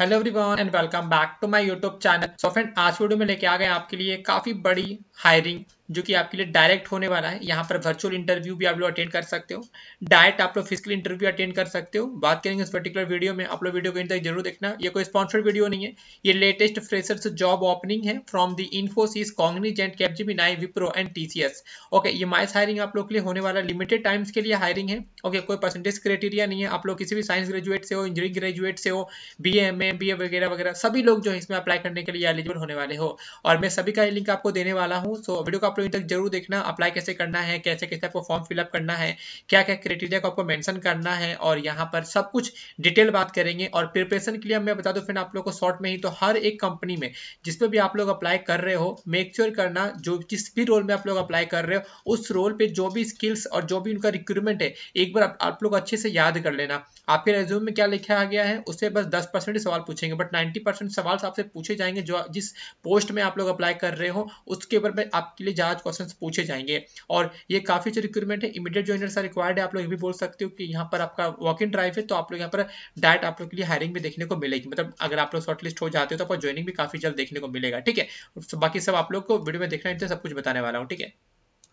hello everyone and welcome back to my YouTube channel so friend आज video में लेके आ गए आपके लिए काफ़ी बड़ी हायरिंग जो कि आपके लिए डायरेक्ट होने वाला है यहाँ पर वर्चुअल इंटरव्यू भी आप लोग अटेंड कर सकते हो डायरेक्ट आप लोग फिजिकल इंटरव्यू अटेंड कर सकते हो बात करेंगे इस पर्टिकुलर वीडियो में आप लोग वीडियो को इन तक जरूर देखना ये कोई स्पॉन्सर्ड वीडियो नहीं है ये लेटेस्ट फ्रेशर्स जॉब ओपनिंग है from the Infosys Capgemini Wipro and T okay ये माइस हायरिंग आप लोग के लिए होने वाला लिमिटेड टाइम्स के लिए हायरिंग है ओके कोई परसेंटेज क्राइटेरिया नहीं है आप लोग किसी भी साइंस ग्रेजुएट से हो इंजीनियरिंग ग्रेजुएट से हो B M A B A वगैरह वगैरह सभी लोग जो है इसमें अप्लाई करने के लिए एलिजिबल होने वाले हो और मैं सभी का लिंक आपको देने वाला हूँ सो वीडियो को आप वीडियो तक जरूर देखना अप्लाई कैसे करना है कैसे कैसे आपको फॉर्म फिलअप करना है क्या क्या क्राइटेरिया को आपको मेंशन करना है और यहाँ पर सब कुछ डिटेल बात करेंगे और प्रिपरेशन के लिए मैं बता दूँ फिर आप लोग को शॉर्ट में ही तो हर एक कंपनी में जिसपे भी आप लोग अप्लाई कर रहे हो मेक श्योर करना जो जिस भी रोल में आप लोग अप्लाई कर रहे हो उस रोल पर जो भी स्किल्स और जो भी उनका रिक्रूटमेंट है एक बार आप लोग अच्छे से याद कर लेना आपके रेज्यूम में क्या लिखा गया है उससे बस दस परसेंट सवाल पूछेंगे बट नाइन्टी परसेंट सवाल आपसे पूछे जाएंगे जो जिस पोस्ट में आप लोग अप्लाई कर रहे हो उसके ऊपर मैं आपके लिए ज़्यादा क्वेश्चन पूछे जाएंगे और ये काफ़ी अच्छी रिक्रूटमेंट है इमीडिएट ज्वाइनर सा रिक्वायर्ड है आप लोग ये भी बोल सकते हो कि यहाँ पर आपका वॉक इन ड्राइव है तो आप लोग यहाँ पर डायरेक्ट आप लोग के लिए हायरिंग भी देखने को मिलेगी मतलब अगर आप लोग शॉर्टलिस्ट हो जाते हो तो आपको ज्वाइनिंग भी काफ़ी जल्द देखने को मिलेगा ठीक है बाकी सब आप लोग को वीडियो में देखना है तो सब कुछ बताने वाला हूँ ठीक है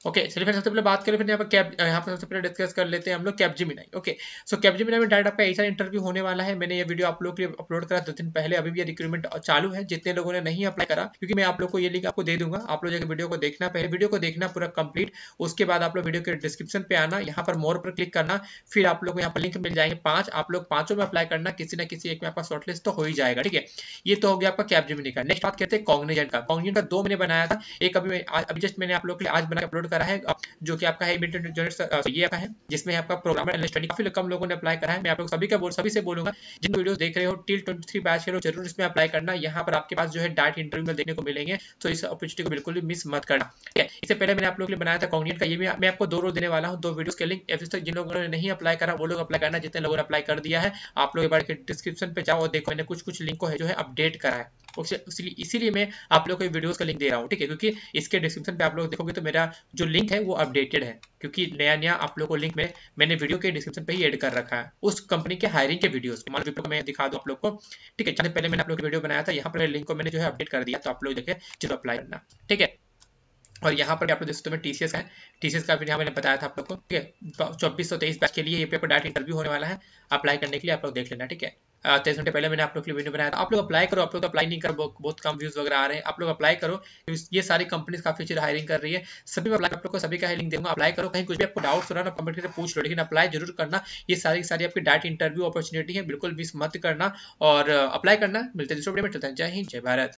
ओके चलिए फिर सबसे पहले बात करें फिर यहाँ पर कैब यहाँ पर सबसे पहले डिस्कस कर लेते हैं हम लोग मिनाई ओके सो मिनाई में डायरेक्ट आपका ऐसा इंटरव्यू होने वाला है मैंने ये वीडियो आप लोग के लिए अपलोड करा दो दिन पहले अभी भी रिक्रूटमेंट चालू है जितने लोगों ने नहीं अप्लाई करा क्योंकि मैं आप लोग को ये लिंक आपको दे दूंगा आप लोग वीडियो को देखना पहले वीडियो को देखना पूरा कंप्लीट उसके बाद आप लोग वीडियो के डिस्क्रिप्शन पे आना यहाँ पर मोर पर क्लिक करना फिर आप लोग को यहाँ पर लिंक मिल जाएंगे पांच आप लोग पांचों में अप्लाई करना किसी ना किसी एक में आपका शॉर्टलिस्ट तो हो ही जाएगा ठीक है ये तो हो गया आपका मिनी का नेक्स्ट बात करते हैं कॉग्निजेंट का कॉग्निजेंट का दो मैंने बनाया था एक अभी अभी जस्ट मैंने आप लोग के लिए आज बना अपलोड करा है जो कि आपका है ये आपका है जिसमें आपका प्रोग्राम काफी कम लोगों ने अप्लाई करा है मैं आप लोग सभी का बोल सभी से बोलूंगा जिन वीडियो देख रहे हो टिल ट्वेंटी थ्री बैच करो जरूर इसमें अप्लाई करना यहाँ पर आपके पास जो है डायरेक्ट इंटरव्यू में देखने को मिलेंगे तो इस अपॉर्चुनिटी को बिल्कुल भी मिस मत करना इससे पहले मैंने आप लोग बनाया था कॉन्ग्रेट का ये भी मैं आपको दो रोज देने वाला हूँ दो वीडियो के लिंक एफिस तक जिन लोगों ने नहीं अप्लाई करा वो लोग अप्लाई करना जितने लोगों ने अप्लाई कर दिया है आप लोग एक बार डिस्क्रिप्शन पे जाओ और देखो मैंने कुछ कुछ लिंक को है जो है अपडेट करा है इसीलिए मैं आप लोग को वीडियोस का लिंक दे रहा हूँ ठीक है क्योंकि इसके डिस्क्रिप्शन पे आप लोग देखोगे तो मेरा जो लिंक है वो अपडेटेड है क्योंकि नया नया आप लोग को लिंक में मैंने वीडियो के डिस्क्रिप्शन पे ही एड कर रखा है उस कंपनी के हायरिंग के वीडियोस मान वीडियो मैं दिखा दूँ आप लोग को ठीक है पहले मैंने आप लोग वीडियो बनाया था यहाँ पर लिंक को मैंने जो है अपडेट कर दिया तो आप लोग देखे जरूर अप्लाई करना ठीक है और यहाँ पर आप लोग दोस्तों में टीसीएस है टीसीएस का भी यहाँ मैंने बताया था आप लोग को ठीक है चौबीस सौ तेईस बैच के लिए ये पेपर डायरेक्ट इंटरव्यू होने वाला है अप्लाई करने के लिए आप लोग देख लेना ठीक है तेईस घंटे पहले मैंने आप लोग के लिए वीडियो बनाया था आप लोग अप्लाई करो आप लोग अप्लाई नहीं करो बहुत कम व्यूज वगैरह आ रहे हैं आप लोग अप्लाई करो ये सारी कंपनीज काफी अच्छी हायरिंग कर रही है सभी अप्लाई आप लोग को सभी का लिंक देगा अप्लाई करो कहीं कुछ भी आपको डाउट हो रहा है कमेंट करके पूछ लो लेकिन अप्लाई जरूर करना ये सारी सारी आपकी डायरेक्ट इंटरव्यू अपॉर्चुनिटी है बिल्कुल मिस मत करना और अप्लाई करना मिलते हैं जय हिंद जय भारत